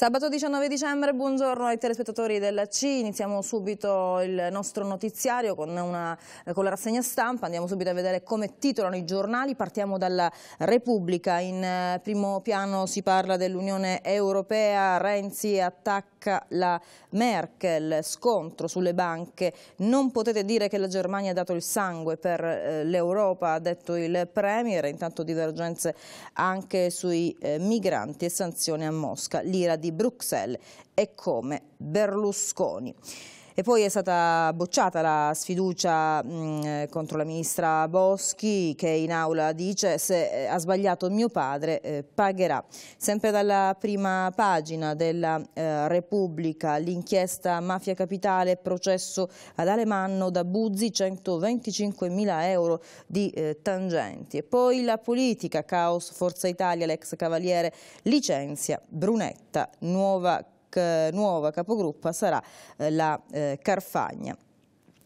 Sabato 19 dicembre, buongiorno ai telespettatori della C. Iniziamo subito il nostro notiziario con, una, con, la rassegna stampa. Andiamo subito a vedere come titolano i giornali. Partiamo dalla Repubblica. In eh, primo piano si parla dell'Unione Europea. Renzi attacca la Merkel. Scontro sulle banche. Non potete dire che la Germania ha dato il sangue per eh, l'Europa, ha detto il Premier. Intanto divergenze anche sui eh, migranti e sanzioni a Mosca. L'ira di di Bruxelles è come Berlusconi. E poi è stata bocciata la sfiducia mh, contro la ministra Boschi che in aula dice se eh, ha sbagliato mio padre eh, pagherà. Sempre dalla prima pagina della eh, Repubblica l'inchiesta Mafia Capitale processo ad Alemanno da Buzzi 125 mila euro di eh, tangenti. E poi la politica, caos Forza Italia, l'ex cavaliere licenzia Brunetta, nuova capitale nuova capogruppa sarà eh, la eh, Carfagna.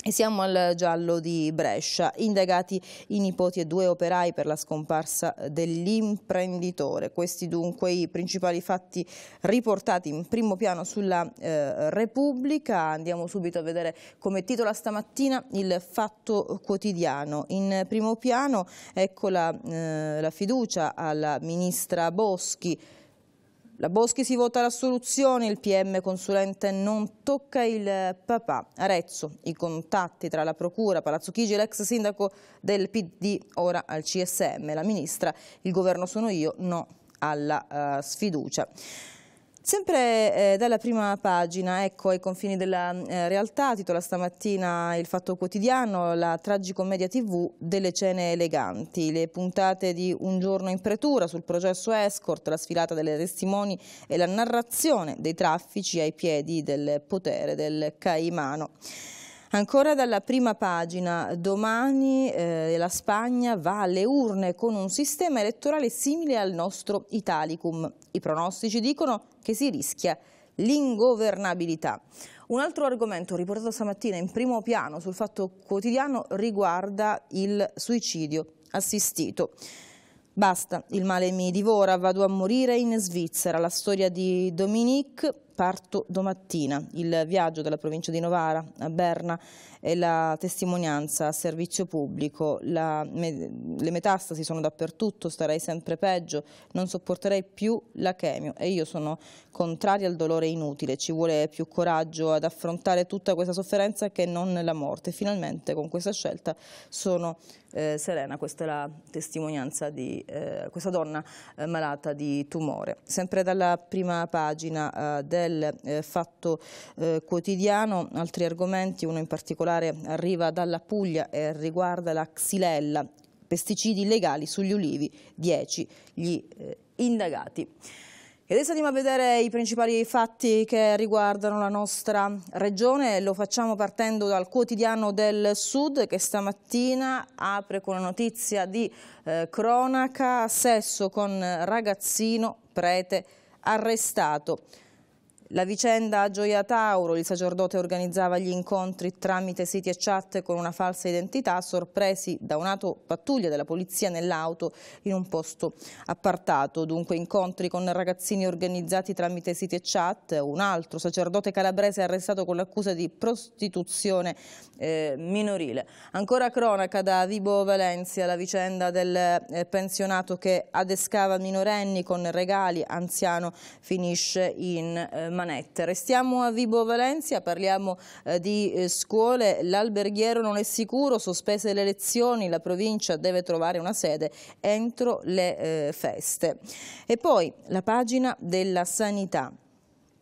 E siamo al giallo di Brescia, indagati i nipoti e due operai per la scomparsa eh, dell'imprenditore. Questi dunque i principali fatti riportati in primo piano sulla eh, Repubblica. Andiamo subito a vedere come titola stamattina il fatto quotidiano. In primo piano ecco la, eh, la fiducia alla ministra Boschi la Boschi si vota la soluzione, il PM consulente non tocca il papà. Arezzo, i contatti tra la Procura, Palazzo Chigi e l'ex sindaco del PD, ora al CSM, la ministra, il governo sono io, no alla uh, sfiducia. Sempre eh, dalla prima pagina, ecco ai confini della eh, realtà, titola stamattina il Fatto Quotidiano, la tragicommedia tv delle cene eleganti, le puntate di Un giorno in pretura sul processo escort, la sfilata delle testimoni e la narrazione dei traffici ai piedi del potere del Caimano. Ancora dalla prima pagina, domani eh, la Spagna va alle urne con un sistema elettorale simile al nostro Italicum. I pronostici dicono che si rischia l'ingovernabilità. Un altro argomento riportato stamattina in primo piano sul fatto quotidiano riguarda il suicidio assistito. Basta, il male mi divora, vado a morire in Svizzera. La storia di Dominique parto domattina. Il viaggio dalla provincia di Novara a Berna e la testimonianza a servizio pubblico, la, me, le metastasi sono dappertutto, starei sempre peggio, non sopporterei più la chemio e io sono contraria al dolore inutile, ci vuole più coraggio ad affrontare tutta questa sofferenza che non la morte. Finalmente con questa scelta sono eh, serena, questa è la testimonianza di eh, questa donna eh, malata di tumore. Sempre dalla prima pagina eh, del eh, Fatto eh, Quotidiano, altri argomenti, uno in particolare particolare arriva dalla Puglia e riguarda la xilella, pesticidi illegali sugli ulivi, 10 gli eh, indagati. Ed adesso andiamo a vedere i principali fatti che riguardano la nostra regione, lo facciamo partendo dal quotidiano del Sud che stamattina apre con la notizia di eh, cronaca, sesso con ragazzino, prete arrestato. La vicenda a Gioia Tauro, il sacerdote organizzava gli incontri tramite siti e chat con una falsa identità, sorpresi da un'autopattuglia della polizia nell'auto in un posto appartato. Dunque incontri con ragazzini organizzati tramite siti e chat, un altro sacerdote calabrese arrestato con l'accusa di prostituzione eh, minorile. Ancora cronaca da Vibo Valencia, la vicenda del eh, pensionato che adescava minorenni con regali, anziano finisce in eh, manette. Restiamo a Vibo Valencia, parliamo eh, di eh, scuole, l'alberghiero non è sicuro, sospese le lezioni, la provincia deve trovare una sede entro le eh, feste. E poi la pagina della sanità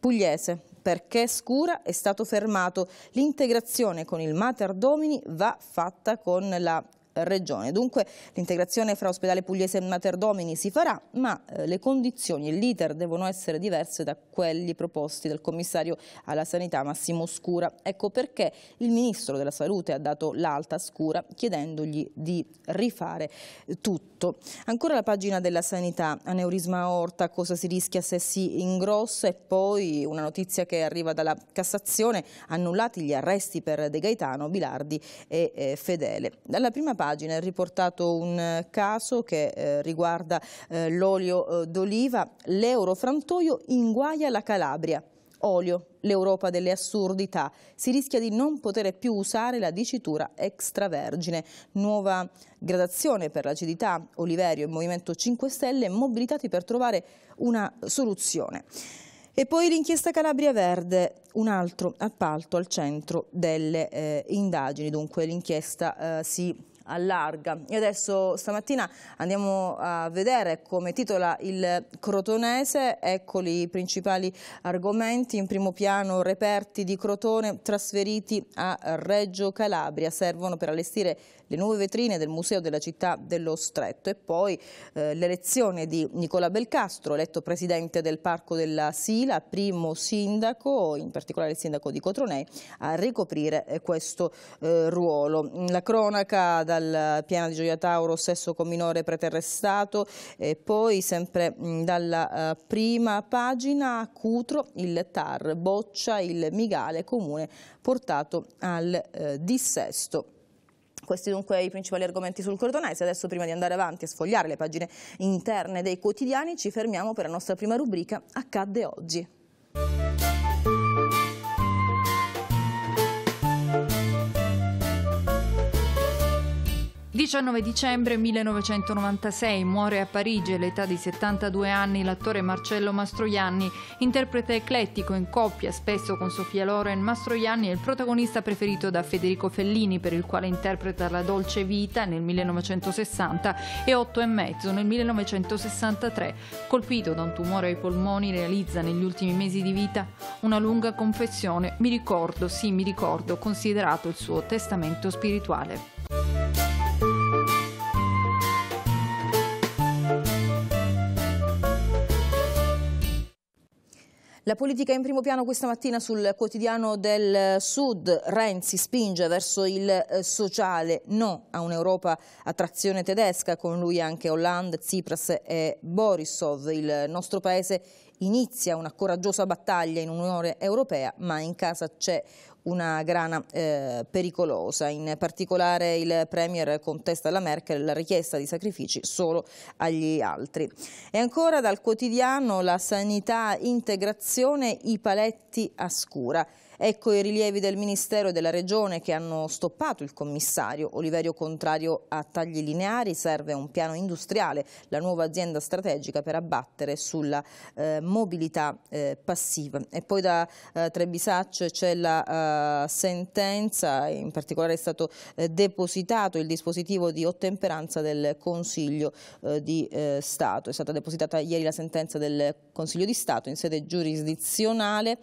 pugliese, perché Scura è stato fermato. L'integrazione con il Mater Domini va fatta con la regione. Dunque l'integrazione fra ospedale pugliese e Mater Domini si farà, ma eh, le condizioni e l'iter devono essere diverse da quelli proposti dal commissario alla sanità Massimo Scura. Ecco perché il ministro della salute ha dato l'alta Scura chiedendogli di rifare eh, tutto. Ancora la pagina della sanità, aneurisma aorta, cosa si rischia se si ingrossa e poi una notizia che arriva dalla Cassazione, annullati gli arresti per De Gaetano, Bilardi e eh, Fedele. Dalla prima pagina è riportato un eh, caso che eh, riguarda eh, l'olio eh, d'oliva, l'eurofrantoio guaia la Calabria. Olio, l'Europa delle assurdità. Si rischia di non poter più usare la dicitura extravergine. Nuova gradazione per l'acidità, Oliverio e Movimento 5 Stelle mobilitati per trovare una soluzione. E poi l'inchiesta Calabria Verde, un altro appalto al centro delle eh, indagini, dunque l'inchiesta eh, si allarga. E adesso stamattina andiamo a vedere come titola il Crotonese, eccoli i principali argomenti, in primo piano reperti di Crotone trasferiti a Reggio Calabria, servono per allestire le nuove vetrine del Museo della Città dello Stretto e poi eh, l'elezione di Nicola Belcastro, eletto presidente del Parco della Sila, primo sindaco, in particolare il sindaco di Cotronei, a ricoprire eh, questo eh, ruolo. La cronaca da dal piano di Gioia Tauro, sesso con minore preterrestato, e poi sempre mm, dalla eh, prima pagina Cutro il TAR, boccia il migale comune portato al eh, dissesto. Questi dunque i principali argomenti sul cordonese. Adesso prima di andare avanti a sfogliare le pagine interne dei quotidiani ci fermiamo per la nostra prima rubrica Accadde oggi. 19 dicembre 1996 muore a Parigi all'età di 72 anni l'attore Marcello Mastroianni, interprete eclettico in coppia spesso con Sofia Loren. Mastroianni è il protagonista preferito da Federico Fellini per il quale interpreta La dolce vita nel 1960 e 8 e mezzo nel 1963. Colpito da un tumore ai polmoni realizza negli ultimi mesi di vita una lunga confessione, mi ricordo, sì mi ricordo, considerato il suo testamento spirituale. La politica in primo piano questa mattina sul quotidiano del Sud. Renzi spinge verso il eh, sociale, no a un'Europa a trazione tedesca, con lui anche Hollande, Tsipras e Borisov. Il nostro paese inizia una coraggiosa battaglia in Unione Europea, ma in casa c'è una grana eh, pericolosa. In particolare il Premier contesta alla Merkel la richiesta di sacrifici solo agli altri. E ancora dal quotidiano la sanità integrazione, i paletti a scura. Ecco i rilievi del Ministero e della Regione che hanno stoppato il commissario. Oliverio contrario a tagli lineari, serve un piano industriale, la nuova azienda strategica per abbattere sulla eh, mobilità eh, passiva. E poi da eh, Trebisac c'è la eh, sentenza, in particolare è stato eh, depositato il dispositivo di ottemperanza del Consiglio eh, di Stato. È stata depositata ieri la sentenza del Consiglio di Stato in sede giurisdizionale,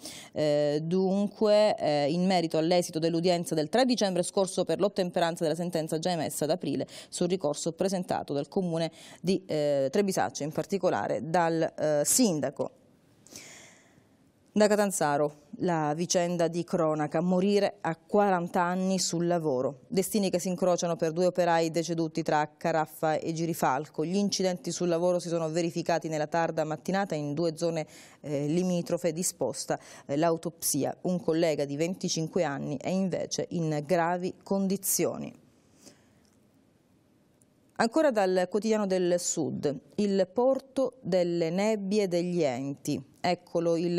dunque 2 eh, in merito all'esito dell'udienza del 3 dicembre scorso per l'ottemperanza della sentenza già emessa ad aprile sul ricorso presentato dal comune di eh, Trebisaccio, in particolare dal eh, sindaco. Da Catanzaro, la vicenda di cronaca, morire a 40 anni sul lavoro. Destini che si incrociano per due operai deceduti tra Caraffa e Girifalco. Gli incidenti sul lavoro si sono verificati nella tarda mattinata in due zone eh, limitrofe disposta eh, l'autopsia. Un collega di 25 anni è invece in gravi condizioni. Ancora dal quotidiano del Sud, il porto delle nebbie degli enti. Eccolo il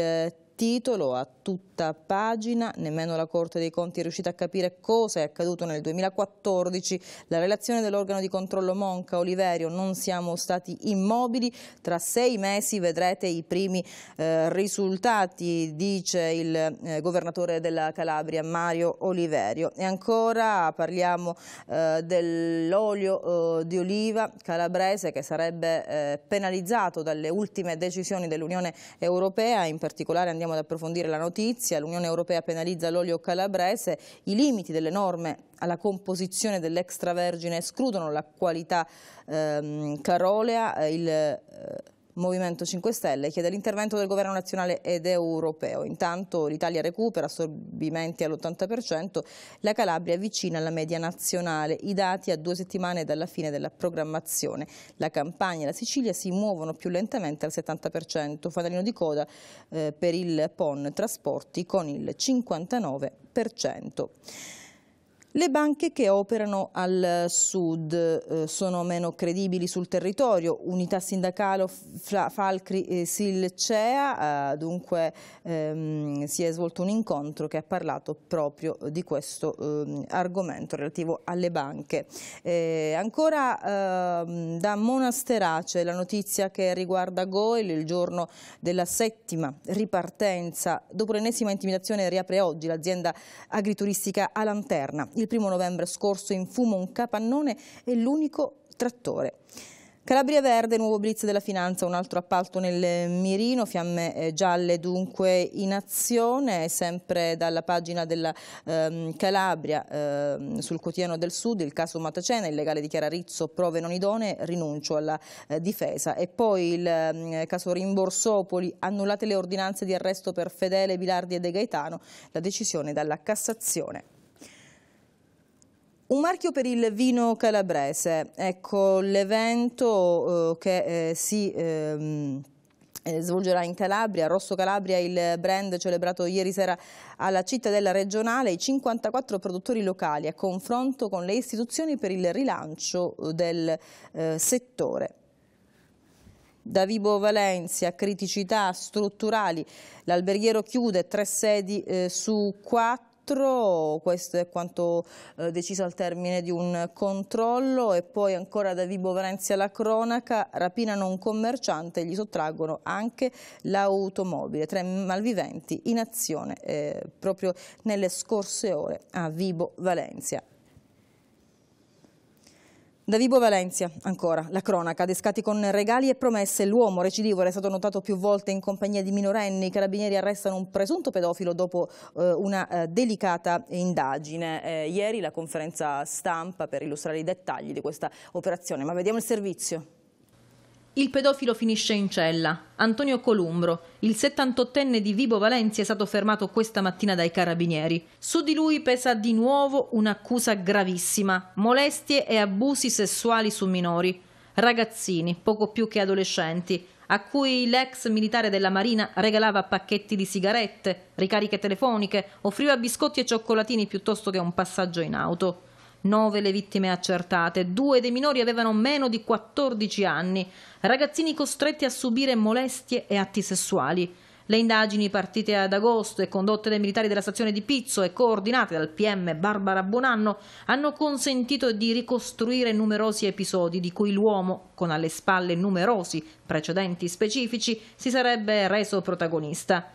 titolo a tutta pagina, nemmeno la Corte dei Conti è riuscita a capire cosa è accaduto nel 2014, la relazione dell'organo di controllo Monca Oliverio non siamo stati immobili, tra sei mesi vedrete i primi eh, risultati, dice il eh, governatore della Calabria Mario Oliverio. E ancora parliamo eh, dell'olio eh, di oliva calabrese che sarebbe eh, penalizzato dalle ultime decisioni dell'Unione Europea, in particolare andiamo andremo ad approfondire la notizia, l'Unione Europea penalizza l'olio calabrese, i limiti delle norme alla composizione dell'extravergine escludono la qualità ehm, carolea, eh, il... Eh, Movimento 5 Stelle chiede l'intervento del governo nazionale ed europeo. Intanto l'Italia recupera assorbimenti all'80%, la Calabria vicina alla media nazionale. I dati a due settimane dalla fine della programmazione. La Campania e la Sicilia si muovono più lentamente al 70%. Fanalino di coda eh, per il PON Trasporti con il 59%. Le banche che operano al sud eh, sono meno credibili sul territorio, Unità Sindacale Falcri e Silcea, eh, dunque ehm, si è svolto un incontro che ha parlato proprio di questo ehm, argomento relativo alle banche. Eh, ancora ehm, da Monasterace la notizia che riguarda Goel, il giorno della settima ripartenza, dopo l'ennesima intimidazione riapre oggi l'azienda agrituristica a Lanterna. Il primo novembre scorso in fumo un capannone e l'unico trattore. Calabria Verde, nuovo blitz della finanza, un altro appalto nel mirino, fiamme eh, gialle dunque in azione, sempre dalla pagina della ehm, Calabria ehm, sul quotidiano del Sud, il caso Matacena, il legale dichiara Rizzo prove non idonee, rinuncio alla eh, difesa e poi il eh, caso Rimborsopoli, annullate le ordinanze di arresto per Fedele, Bilardi e De Gaetano, la decisione dalla Cassazione. Un marchio per il vino calabrese, ecco l'evento eh, che eh, si... Ehm eh, svolgerà in Calabria, Rosso Calabria il brand celebrato ieri sera alla cittadella regionale, i 54 produttori locali a confronto con le istituzioni per il rilancio del eh, settore. Da Vibo Valencia, criticità strutturali, l'alberghiero chiude tre sedi eh, su quattro 4, questo è quanto eh, deciso al termine di un controllo e poi ancora da Vibo Valenzi la cronaca, rapinano un commerciante e gli sottraggono anche l'automobile, tre malviventi in azione eh, proprio nelle scorse ore a Vibo Valencia. Da Vibo Valencia, ancora, la cronaca, descati con regali e promesse, l'uomo recidivo è stato notato più volte in compagnia di minorenni, i carabinieri arrestano un presunto pedofilo dopo eh, una eh, delicata indagine. Eh, ieri la conferenza stampa per illustrare i dettagli di questa operazione, ma vediamo il servizio. Il pedofilo finisce in cella. Antonio Columbro, il 78enne di Vibo Valencia, è stato fermato questa mattina dai carabinieri. Su di lui pesa di nuovo un'accusa gravissima, molestie e abusi sessuali su minori, ragazzini, poco più che adolescenti, a cui l'ex militare della Marina regalava pacchetti di sigarette, ricariche telefoniche, offriva biscotti e cioccolatini piuttosto che un passaggio in auto. 9 le vittime accertate, due dei minori avevano meno di 14 anni, ragazzini costretti a subire molestie e atti sessuali. Le indagini partite ad agosto e condotte dai militari della stazione di Pizzo e coordinate dal PM Barbara Bonanno hanno consentito di ricostruire numerosi episodi di cui l'uomo, con alle spalle numerosi precedenti specifici, si sarebbe reso protagonista.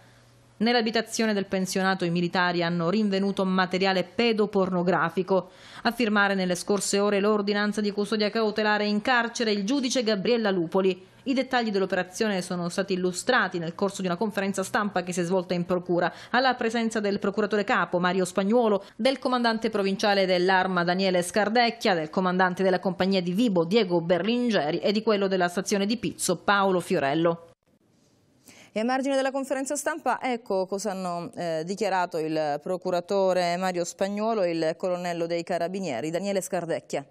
Nell'abitazione del pensionato i militari hanno rinvenuto materiale pedopornografico. A firmare nelle scorse ore l'ordinanza di custodia cautelare in carcere il giudice Gabriella Lupoli. I dettagli dell'operazione sono stati illustrati nel corso di una conferenza stampa che si è svolta in procura, alla presenza del procuratore capo Mario Spagnuolo, del comandante provinciale dell'Arma Daniele Scardecchia, del comandante della compagnia di Vibo Diego Berlingeri e di quello della stazione di Pizzo Paolo Fiorello. E a margine della conferenza stampa, ecco cosa hanno eh, dichiarato il procuratore Mario Spagnuolo e il colonnello dei Carabinieri, Daniele Scardecchia.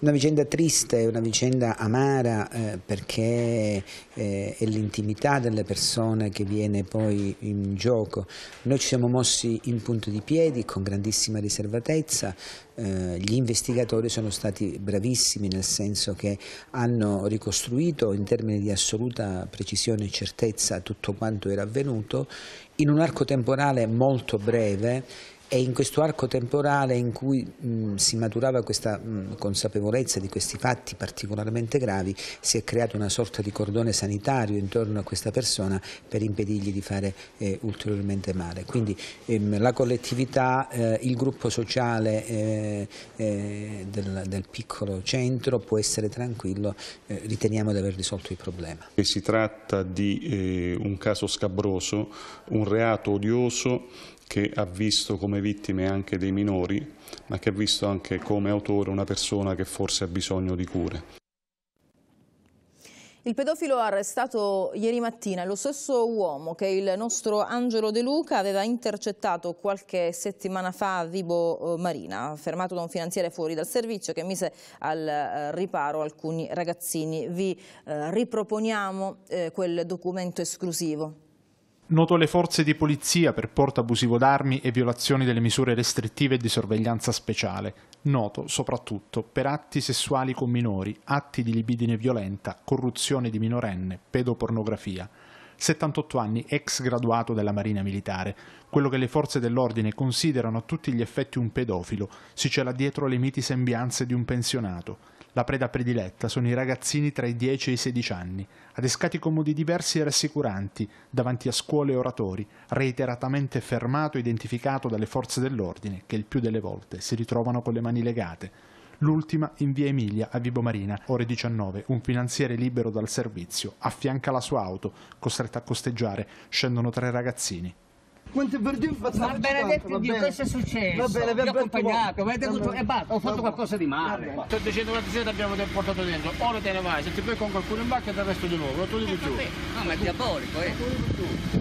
Una vicenda triste, una vicenda amara eh, perché eh, è l'intimità delle persone che viene poi in gioco. Noi ci siamo mossi in punto di piedi con grandissima riservatezza, eh, gli investigatori sono stati bravissimi nel senso che hanno ricostruito in termini di assoluta precisione e certezza tutto quanto era avvenuto in un arco temporale molto breve è in questo arco temporale in cui mh, si maturava questa mh, consapevolezza di questi fatti particolarmente gravi, si è creato una sorta di cordone sanitario intorno a questa persona per impedirgli di fare eh, ulteriormente male. Quindi ehm, la collettività, eh, il gruppo sociale eh, eh del, del, piccolo centro può essere tranquillo, eh, riteniamo di aver risolto il problema. si tratta di eh, un caso scabroso, un reato odioso che ha visto come vittime anche dei minori, ma che ha visto anche come autore una persona che forse ha bisogno di cure. Il pedofilo arrestato ieri mattina è lo stesso uomo che il nostro Angelo De Luca aveva intercettato qualche settimana fa a Vibo eh, Marina, fermato da un finanziere fuori dal servizio che mise al eh, riparo alcuni ragazzini. Vi eh, riproponiamo quel documento esclusivo. Noto le forze di polizia per porto abusivo d'armi e violazioni delle misure restrittive e di sorveglianza speciale. Noto soprattutto per atti sessuali con minori, atti di libidine violenta, corruzione di minorenne, pedopornografia. 78 anni, ex graduato della Marina Militare. Quello che le forze dell'ordine considerano a tutti gli effetti un pedofilo, si cela dietro le miti sembianze di un pensionato la preda prediletta sono i ragazzini tra i 10 e i 16 anni, adescati con modi diversi e rassicuranti davanti a scuole e oratori, reiteratamente fermato e identificato dalle forze dell'ordine che il più delle volte si ritrovano con le mani legate. L'ultima in via Emilia a Vibo Marina, ore 19, un finanziere libero dal servizio affianca la sua auto, costretta a costeggiare, scendono tre ragazzini. Quante verdure facciamo? Ma benedetto Dio, cosa è successo? Va bene, vi ho accompagnato, avete avuto... E basta, ho fatto qualcosa di male. 747 abbiamo portato dentro, ora te ne vai, se ti puoi con qualcuno in barca ti arresto di nuovo, tu dico eh, più. No, ma è diabolico, eh.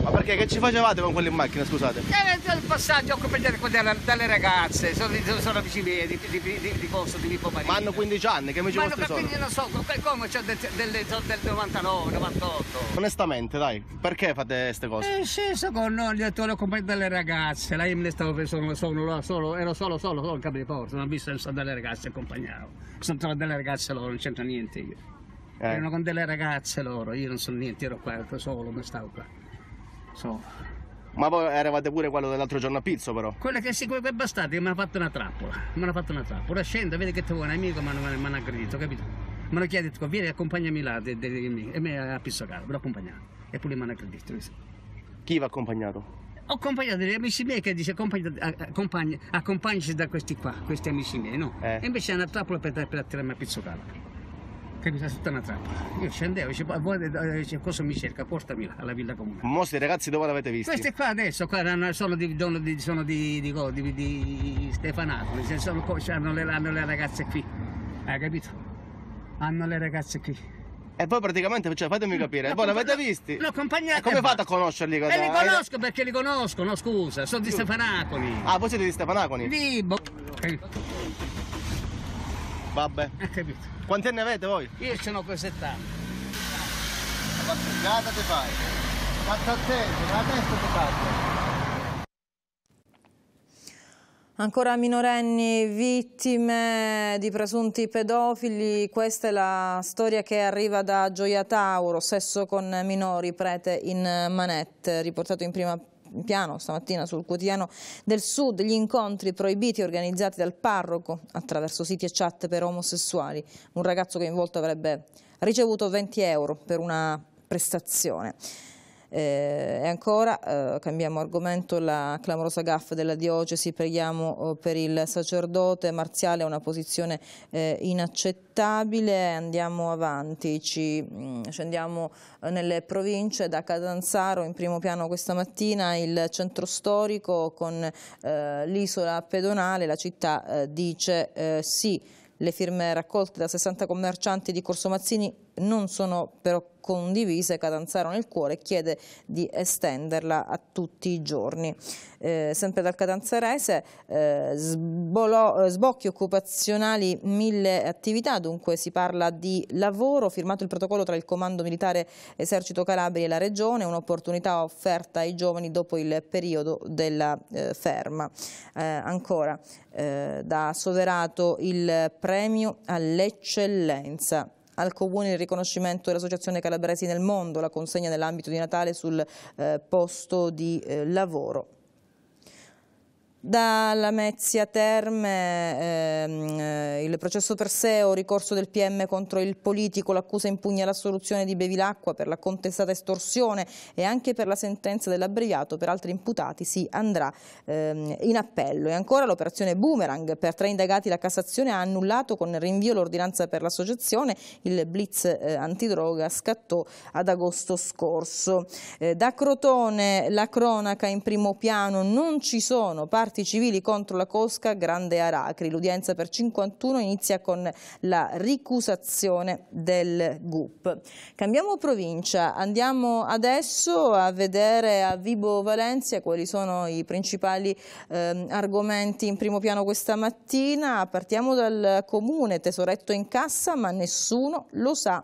Ma perché che ci facevate con quelli in macchina, scusate? Eh, eh, eh il passaggio ho coprire delle ragazze, sono, sono amici miei di, di, di, di Costa, Lippo Marino. Ma hanno 15 anni, che amici vostri sono? Ma quindi non so, come c'ho del, del, del 99, 98. Onestamente, dai, perché fate queste cose? Eh, sì, secondo noi, direttore compagno delle ragazze, lei mi stava sono, sono, solo, ero solo, solo, solo in capo di porta, non ho visto sono delle ragazze accompagnavo. Sono tra delle ragazze loro, non c'entra niente io. Eh. Erano con delle ragazze loro, io non so niente, ero qua, ero solo, mi stavo qua. Solo. Ma voi eravate pure quello dell'altro giorno a Pizzo però? Quello che si è bastato, mi hanno fatto una trappola, mi hanno fatto una trappola, scendo, vedi che ti vuoi un amico, mi hanno aggredito, capito? mi hanno chiesto, vieni accompagnami là, de, de, de, e mi ha pizzo pizzocato, l'ho accompagnato, e poi mi hanno aggredito. Chi va accompagnato? ho accompagnato degli amici miei che dice accompagn accompagnaci da questi qua, questi amici miei, no? Eh. E invece è una trappola per, per tirarmi a pizzocata. Che mi è stata una trappola. Io scendevo, dice, dice, cosa mi cerca? Portami là, alla villa comune. Mostri ragazzi dove l'avete visto? Questi qua adesso, qua sono di, sono di, sono di, di, di Stefanacoli, cioè hanno, le, hanno le ragazze qui, hai capito? Hanno le ragazze qui. E poi praticamente, cioè, fatemi capire, voi l'avete visti? L'ho accompagnato. E come eh, fate a conoscerli? Cosa? E eh, li conosco perché li conoscono, scusa, sono di Stefanacoli. Ah, voi siete di Stefanacoli? Vibo. Eh. Vabbè. Hai capito. Quanti anni avete voi? Io ce n'ho quei 70. Ma che ti fai? Tanto attento, la testa ti faccio. Ancora minorenni vittime di presunti pedofili, questa è la storia che arriva da Gioia Tauro, sesso con minori, prete in manette, riportato in prima piano stamattina sul quotidiano del Sud gli incontri proibiti organizzati dal parroco attraverso siti e chat per omosessuali. Un ragazzo coinvolto avrebbe ricevuto 20 euro per una prestazione. Eh, e ancora, eh, cambiamo argomento, la clamorosa gaffa della diocesi, preghiamo oh, per il sacerdote, Marziale ha una posizione eh, inaccettabile, andiamo avanti, ci scendiamo mm, eh, nelle province, da Catanzaro in primo piano questa mattina il centro storico con eh, l'isola pedonale, la città eh, dice sì. Le firme raccolte da 60 commercianti di Corso Mazzini non sono però condivise, Catanzaro nel cuore chiede di estenderla a tutti i giorni. Eh, sempre dal Catanzarese, eh, sbolò, eh, sbocchi occupazionali, mille attività, dunque si parla di lavoro, firmato il protocollo tra il Comando Militare Esercito Calabria e la Regione, un'opportunità offerta ai giovani dopo il periodo della eh, ferma. Eh, ancora, eh, da Soverato il premio all'eccellenza al Comune il riconoscimento dell'Associazione Calabresi nel Mondo, la consegna nell'ambito di Natale sul eh, posto di eh, lavoro. Dalla Mezzia Terme, ehm, eh, il processo Perseo, ricorso del PM contro il politico, l'accusa impugna l'assoluzione di Bevilacqua per la contestata estorsione e anche per la sentenza dell'abbreviato, per altri imputati si andrà ehm, in appello. E ancora l'operazione Boomerang, per tre indagati la Cassazione ha annullato con rinvio l'ordinanza per l'associazione, il blitz eh, antidroga scattò ad agosto scorso. Eh, da Crotone la cronaca in primo piano, non ci sono parte scarti civili contro la Cosca Grande Aracri. L'udienza per 51 inizia con la ricusazione del GUP. Cambiamo provincia, andiamo adesso a vedere a Vibo Valencia quali sono i principali eh, argomenti in primo piano questa mattina. Partiamo dal comune, tesoretto in cassa ma nessuno lo sa.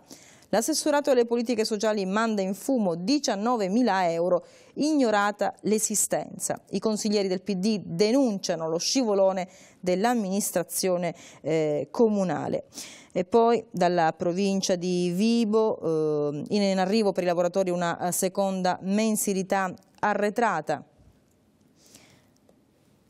L'assessorato alle politiche sociali manda in fumo 19.000 euro ignorata l'esistenza. I consiglieri del PD denunciano lo scivolone dell'amministrazione eh, comunale. E poi dalla provincia di Vibo eh, in arrivo per i lavoratori una eh, seconda mensilità arretrata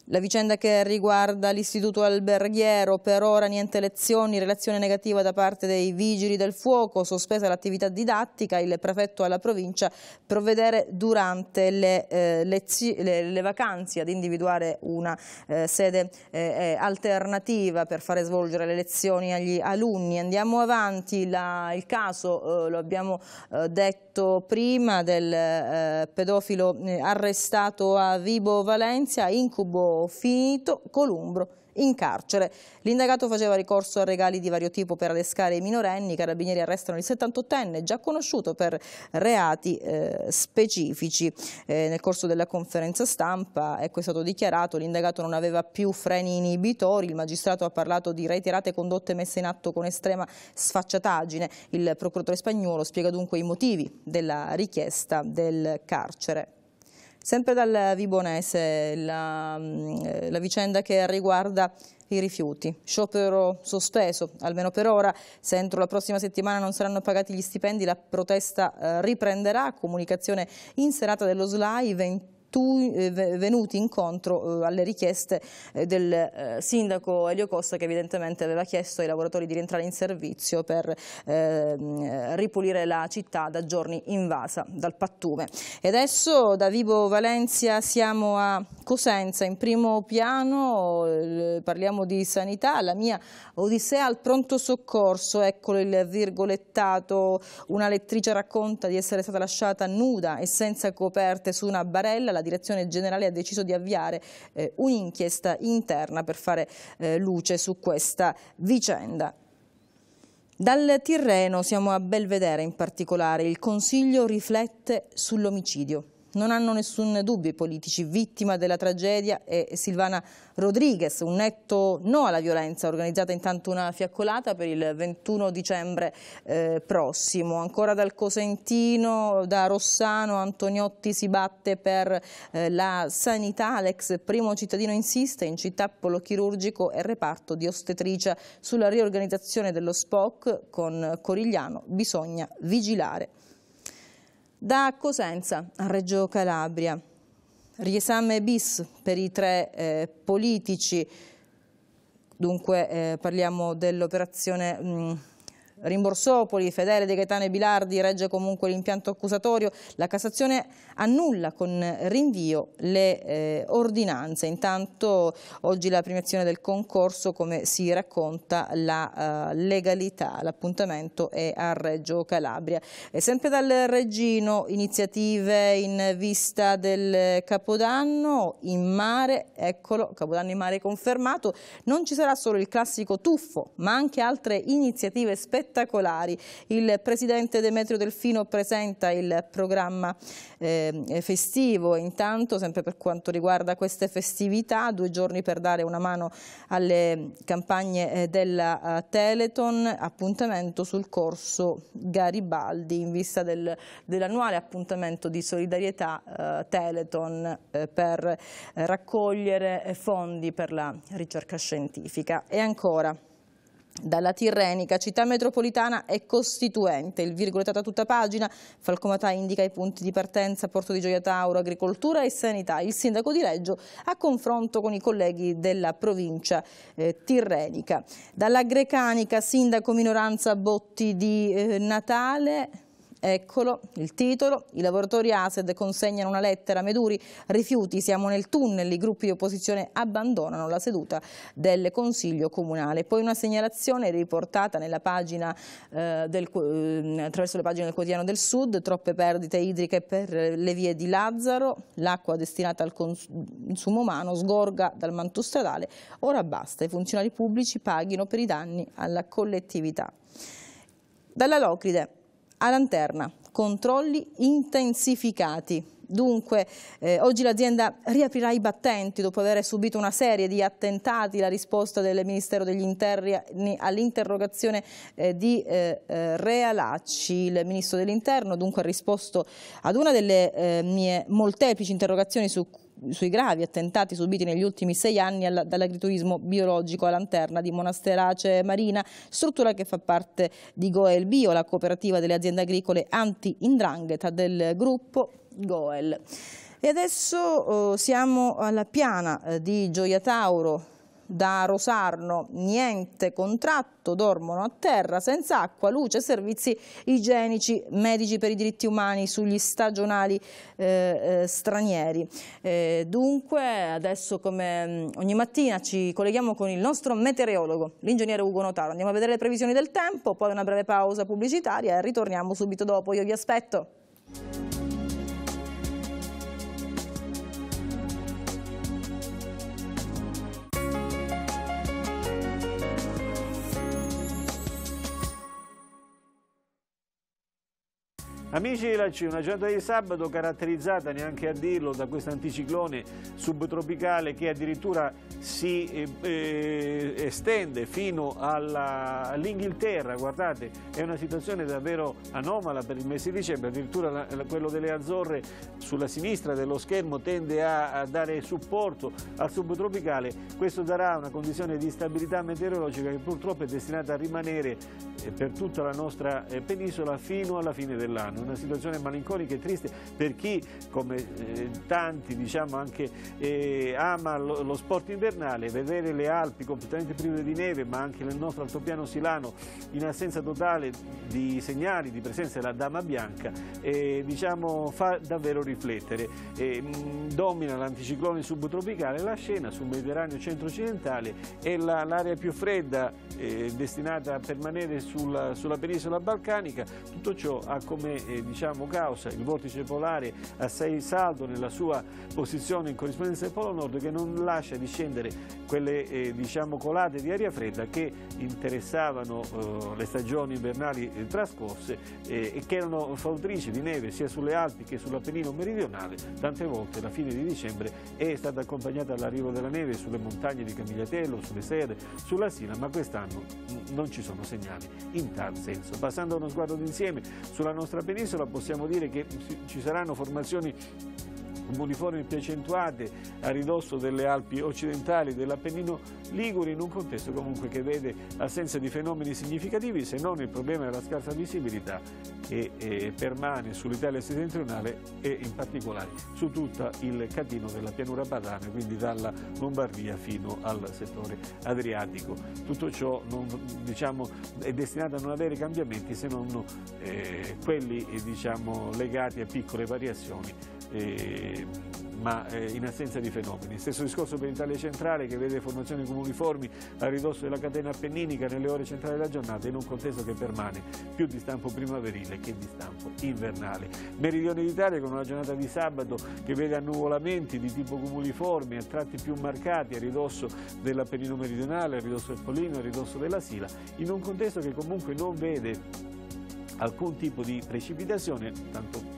la vicenda che riguarda l'istituto alberghiero, per ora niente lezioni, relazione negativa da parte dei vigili del fuoco, sospesa l'attività didattica, il prefetto alla provincia provvedere durante le, eh, le, le vacanze ad individuare una eh, sede eh, eh, alternativa per fare svolgere le lezioni agli alunni. Andiamo avanti, la, il caso eh, lo abbiamo eh, detto prima del pedofilo arrestato a Vibo Valencia, incubo Finito Columbro in carcere. L'indagato faceva ricorso a regali di vario tipo per adescare i minorenni. I carabinieri arrestano il 78enne, già conosciuto per reati eh, specifici. Eh, nel corso della conferenza stampa, ecco, è stato dichiarato, l'indagato non aveva più freni inibitori. Il magistrato ha parlato di reiterate condotte messe in atto con estrema sfacciataggine. Il procuratore spagnolo spiega dunque i motivi della richiesta del carcere. Sempre dal Vibonese la, mm, la, vicenda che riguarda i rifiuti, sciopero sospeso almeno per ora, se entro la prossima settimana non saranno pagati gli stipendi la protesta eh, riprenderà, comunicazione in serata dello SLAI, 21 eh, venuti incontro eh, alle richieste eh, del sindaco Elio Costa che evidentemente aveva chiesto ai lavoratori di rientrare in servizio per ehm, ripulire la città da giorni invasa dal pattume. E adesso da Vibo Valencia siamo a Cosenza, in primo piano parliamo di sanità, la mia odissea al pronto soccorso, eccolo il virgolettato, una lettrice racconta di essere stata lasciata nuda e senza coperte su una barella, la direzione generale ha deciso di avviare eh, un'inchiesta interna per fare eh, luce su questa vicenda. Dal Tirreno siamo a Belvedere in particolare, il Consiglio riflette sull'omicidio. Non hanno nessun dubbio i politici vittima della tragedia e Silvana Rodriguez, un netto no alla violenza, organizzata intanto una fiaccolata per il 21 dicembre eh, prossimo. Ancora dal Cosentino, da Rossano, Antoniotti si batte per eh, la sanità, l'ex primo cittadino insiste in città polochirurgico e reparto di ostetricia sulla riorganizzazione dello SPOC con Corigliano bisogna vigilare. Da Cosenza a Reggio Calabria, riesame bis per i tre eh, politici, dunque eh, parliamo dell'operazione Rimborsopoli, Fedele De Gaetano e Bilardi regge comunque l'impianto accusatorio, la Cassazione annulla con rinvio le eh, ordinanze. Intanto oggi la premiazione del concorso come si racconta la eh, legalità, l'appuntamento è a Reggio Calabria. E sempre dal Regino, iniziative in vista del Capodanno in mare, eccolo, Capodanno in mare confermato, non ci sarà solo il classico tuffo ma anche altre iniziative spettacolari spettacolari. Il presidente Demetrio Delfino presenta il programma eh, festivo intanto, sempre per quanto riguarda queste festività, due giorni per dare una mano alle campagne eh, della uh, eh, Teleton, appuntamento sul corso Garibaldi in vista del, dell'annuale appuntamento di solidarietà eh, Teleton eh, per eh, raccogliere fondi per la ricerca scientifica. E ancora dalla Tirrenica, città metropolitana e costituente. Il virgolettato a tutta pagina, Falcomatà indica i punti di partenza, Porto di Gioia Tauro, agricoltura e sanità. Il sindaco di Reggio a confronto con i colleghi della provincia eh, tirrenica. Dalla Grecanica, sindaco minoranza Botti di eh, Natale, Eccolo il titolo. I lavoratori ASED consegnano una lettera a Meduri. Rifiuti, siamo nel tunnel. I gruppi di opposizione abbandonano la seduta del Consiglio Comunale. Poi una segnalazione riportata pagina, eh, del, eh, attraverso le pagine del quotidiano del Sud. Troppe perdite idriche per le vie di Lazzaro. L'acqua destinata al consumo umano sgorga dal manto stradale. Ora basta, i funzionari pubblici paghino per i danni alla collettività. Dalla Locride a Lanterna, controlli intensificati. Dunque, eh, oggi l'azienda riaprirà i battenti dopo aver subito una serie di attentati. La risposta del Ministero degli Interni all'interrogazione eh, di eh, eh Realacci, il Ministro dell'Interno, dunque ha risposto ad una delle eh, mie molteplici interrogazioni su cui sui gravi attentati subiti negli ultimi sei anni dall'agriturismo biologico a Lanterna di Monasterace Marina, struttura che fa parte di Goel Bio, la cooperativa delle aziende agricole anti-indrangheta del gruppo Goel. E adesso eh, siamo alla piana eh, di Gioia Tauro, da Rosarno, niente contratto, dormono a terra senza acqua, luce, servizi igienici, medici per i diritti umani sugli stagionali eh, eh stranieri. Eh, dunque adesso come mm, ogni mattina ci colleghiamo con il nostro meteorologo, l'ingegnere Ugo Notaro. Andiamo a vedere le previsioni del tempo, poi una breve pausa pubblicitaria e ritorniamo subito dopo. Io vi aspetto. Amici di Lacci, una giornata di sabato caratterizzata, neanche a dirlo, da questo anticiclone subtropicale che addirittura si eh, eh estende fino all'Inghilterra. Guardate, è una situazione davvero anomala per il mese di dicembre, addirittura la, la, quello delle Azzorre sulla sinistra dello schermo tende a, a dare supporto al subtropicale. Questo darà una condizione di stabilità meteorologica che purtroppo è destinata a rimanere eh, per tutta la nostra eh, penisola fino alla fine dell'anno una situazione malinconica e triste per chi, come eh, tanti, diciamo anche eh, ama lo, lo, sport invernale, vedere le Alpi completamente prive di neve, ma anche nel nostro altopiano silano in assenza totale di segnali di presenza della Dama Bianca, eh, diciamo, fa davvero riflettere. Mh, eh, mm, domina l'anticiclone subtropicale la scena sul Mediterraneo centro-occidentale e l'area la, più fredda eh, destinata a permanere sulla, sulla penisola balcanica, tutto ciò ha come eh, eh, diciamo, causa il vortice polare assai saldo nella sua posizione in corrispondenza del polo nord che non lascia discendere quelle eh, diciamo, colate di aria fredda che interessavano eh, le stagioni invernali eh, trascorse eh, e che erano fautrici di neve sia sulle Alpi che sull'Appennino meridionale. Tante volte la fine di dicembre è stata accompagnata dall'arrivo della neve sulle montagne di Camigliatello, sulle Sede, sulla Sila, ma quest'anno mm, non ci sono segnali in tal senso. Passando uno sguardo d'insieme sulla nostra penisola, sull'isola possiamo dire che ci saranno formazioni più piacentuate a ridosso delle Alpi occidentali, dell'Appennino Liguri in un contesto comunque che vede assenza di fenomeni significativi, se non il problema della scarsa visibilità che permane sull'Italia settentrionale e in particolare su tutto il catino della pianura padana, quindi dalla Lombardia fino al settore adriatico. Tutto ciò non, diciamo, è destinato a non avere cambiamenti se non eh, quelli eh, diciamo, legati a piccole variazioni eh, eh, ma in assenza di fenomeni. Stesso discorso per l'Italia centrale che vede formazioni comuniformi a ridosso della catena appenninica nelle ore centrali della giornata in un contesto che permane più di stampo primaverile che di stampo invernale. Meridione d'Italia con una giornata di sabato che vede annuvolamenti di tipo comuniformi a tratti più marcati a ridosso dell'Appennino meridionale, a ridosso del Polino, a ridosso della Sila, in un contesto che comunque non vede alcun tipo di precipitazione, tanto più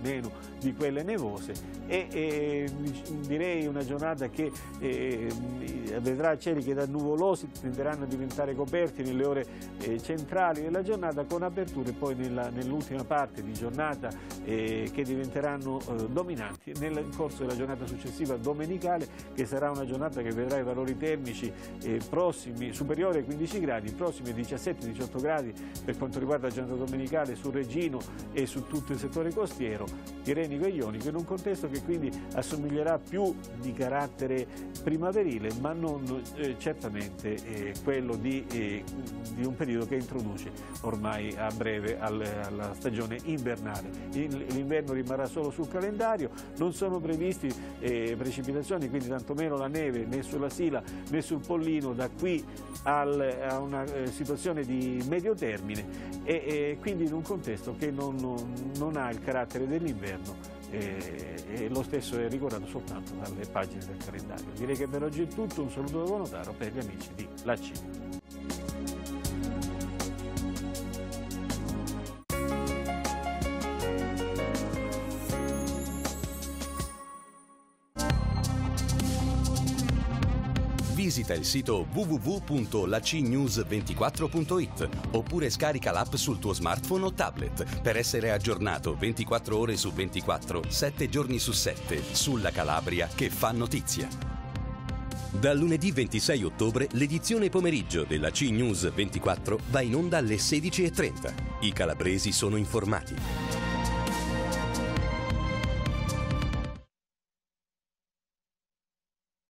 meno di quelle nevose e, e direi una giornata che eh, vedrà cieli che da nuvolosi tenderanno a diventare coperti nelle ore eh, centrali della giornata con aperture poi nell'ultima nell parte di giornata eh, che diventeranno eh, dominanti nel corso della giornata successiva domenicale che sarà una giornata che vedrà i valori termici eh, prossimi superiori ai 15 gradi, prossimi ai 17-18 gradi per quanto riguarda la giornata domenicale sul Regino e su tutto il settore costiero tirenico e ionico in un contesto che quindi assomiglierà più di carattere primaverile ma non eh, certamente eh, quello di, eh, di, un periodo che introduce ormai a breve al, alla stagione invernale. L'inverno rimarrà solo sul calendario, non sono previsti eh, precipitazioni quindi tantomeno la neve né sulla Sila né sul Pollino da qui al, a una eh, situazione di medio termine e, eh, quindi in un contesto che non, non, non ha il carattere del dell'inverno e, eh, e, lo stesso è ricordato soltanto dalle pagine del calendario. Direi che per oggi è tutto, un saluto da Volontaro per gli amici di La Cina. Visita il sito www.lacnews24.it oppure scarica l'app sul tuo smartphone o tablet per essere aggiornato 24 ore su 24, 7 giorni su 7 sulla Calabria che fa notizia. Dal lunedì 26 ottobre l'edizione pomeriggio della C News 24 va in onda alle 16.30. I calabresi sono informati.